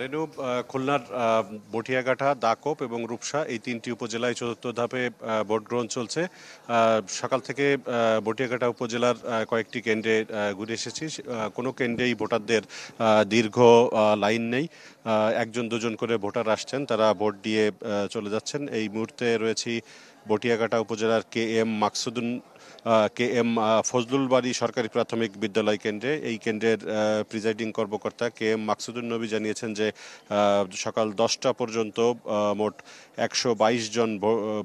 রেনু খুলনার বটিয়াঘাটা দাকপ এবং রূপসা এই তিনটি উপজেলায় চতুর্থ ধাপে ভোট গ্রহণ চলছে সকাল থেকে বটিয়াঘাটা উপজেলার কয়েকটি কেন্দ্রে ঘুরে এসেছি কোনো কেন্দ্রেই ভোটারদের দীর্ঘ লাইন নেই একজন দুজন করে ভোটার আসছেন তারা ভোট দিয়ে চলে যাচ্ছেন এই মুহূর্তে রয়েছি বটিয়াঘাটা উপজেলার K M Maksudun K M Fazlul Bari সরকারি প্রাথমিক বিদ্যালয় কেন্দ্রে এই কেন্দ্রের প্রিজাইডিং কর্মকর্তা কে এম মাকসুদুল নবী জানিয়েছেন যে সকাল দশটা পর্যন্ত মোট একশো জন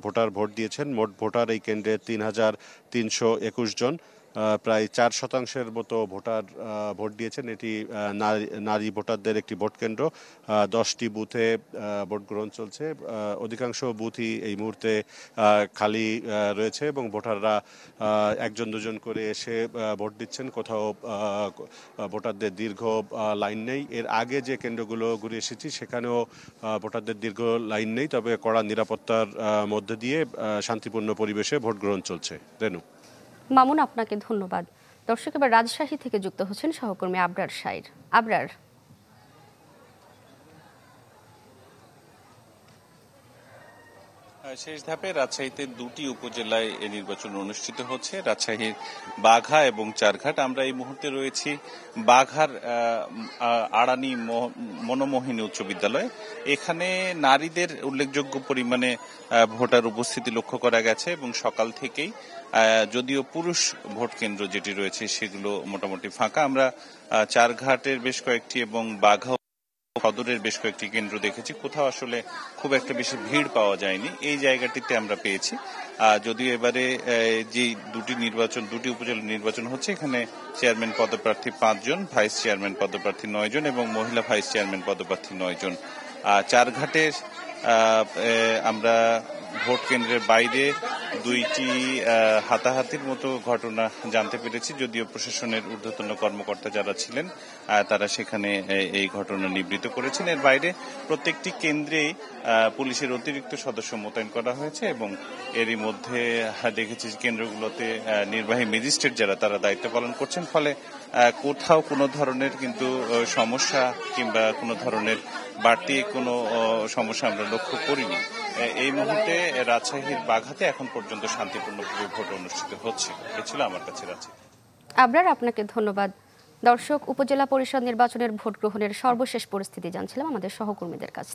ভোটার ভোট দিয়েছেন মোট ভোটার এই কেন্দ্রে তিন হাজার তিনশো একুশ জন প্রায় চার শতাংশের মতো ভোটার ভোট দিয়েছেন এটি নারী ভোটারদের একটি ভোট কেন্দ্র দশটি বুথে ভোট গ্রহণ চলছে অধিকাংশ বুথই এই মুহূর্তে খালি রয়েছে এবং ভোটাররা একজন দুজন করে এসে ভোট দিচ্ছেন কোথাও ভোটারদের দীর্ঘ লাইন নেই এর আগে যে কেন্দ্রগুলো ঘুরে এসেছি সেখানেও ভোটারদের দীর্ঘ লাইন নেই তবে কড়া নিরাপত্তার মধ্যে দিয়ে শান্তিপূর্ণ পরিবেশে ভোট গ্রহণ চলছে রেনু মামুন আপনাকে ধন্যবাদ দর্শক এবার রাজশাহী থেকে যুক্ত হচ্ছেন সহকর্মী আবরার সাইর আবরার শেষ ধাপে রাজশাহীতে দুটি উপজেলায় এ নির্বাচন অনুষ্ঠিত হচ্ছে রাজশাহীর বাঘা এবং চারঘাট আমরা এই মুহূর্তে রয়েছি বাঘার আড়ানি মনোমোহিনী উচ্চ বিদ্যালয় এখানে নারীদের উল্লেখযোগ্য পরিমাণে ভোটার উপস্থিতি লক্ষ্য করা গেছে এবং সকাল থেকেই যদিও পুরুষ ভোট কেন্দ্র যেটি রয়েছে সেগুলো মোটামুটি ফাঁকা আমরা চারঘাটের বেশ কয়েকটি এবং বাঘা সদরের বেশ কয়েকটি কেন্দ্র দেখেছি কোথাও আসলে খুব একটা বেশি ভিড় পাওয়া যায়নি এই জায়গাটিতে আমরা পেয়েছি যদিও এবারে যে দুটি নির্বাচন দুটি উপজেলা নির্বাচন হচ্ছে এখানে চেয়ারম্যান পদপ্রার্থী পাঁচজন ভাইস চেয়ারম্যান পদপ্রার্থী নয়জন এবং মহিলা ভাইস চেয়ারম্যান পদপ্রার্থী নয়জন চারঘাটের আমরা ভোট কেন্দ্রের বাইরে দুইটি হাতাহাতির মতো ঘটনা জানতে পেরেছি যদিও প্রশাসনের ঊর্ধ্বতন কর্মকর্তা যারা ছিলেন তারা সেখানে এই ঘটনা নিবৃত করেছেন এর বাইরে প্রত্যেকটি কেন্দ্রেই পুলিশের অতিরিক্ত সদস্য মোতায়েন করা হয়েছে এবং এরই মধ্যে দেখেছি কেন্দ্রগুলোতে নির্বাহী ম্যাজিস্ট্রেট যারা তারা দায়িত্ব পালন করছেন ফলে কোথাও কোনো ধরনের কিন্তু সমস্যা কিংবা কোনো ধরনের বাড়তি কোনো সমস্যা আমরা লক্ষ্য করিনি এই মুহূর্তে রাজশাহীর বাঘাতে এখন পর্যন্ত শান্তিপূর্ণভাবে ভোট অনুষ্ঠিত হচ্ছে এ ছিল আমার কাছে রাজশাহী আবরার আপনাকে ধন্যবাদ দর্শক উপজেলা পরিষদ নির্বাচনের ভোট গ্রহণের সর্বশেষ পরিস্থিতি জানছিলাম আমাদের সহকর্মীদের কাছে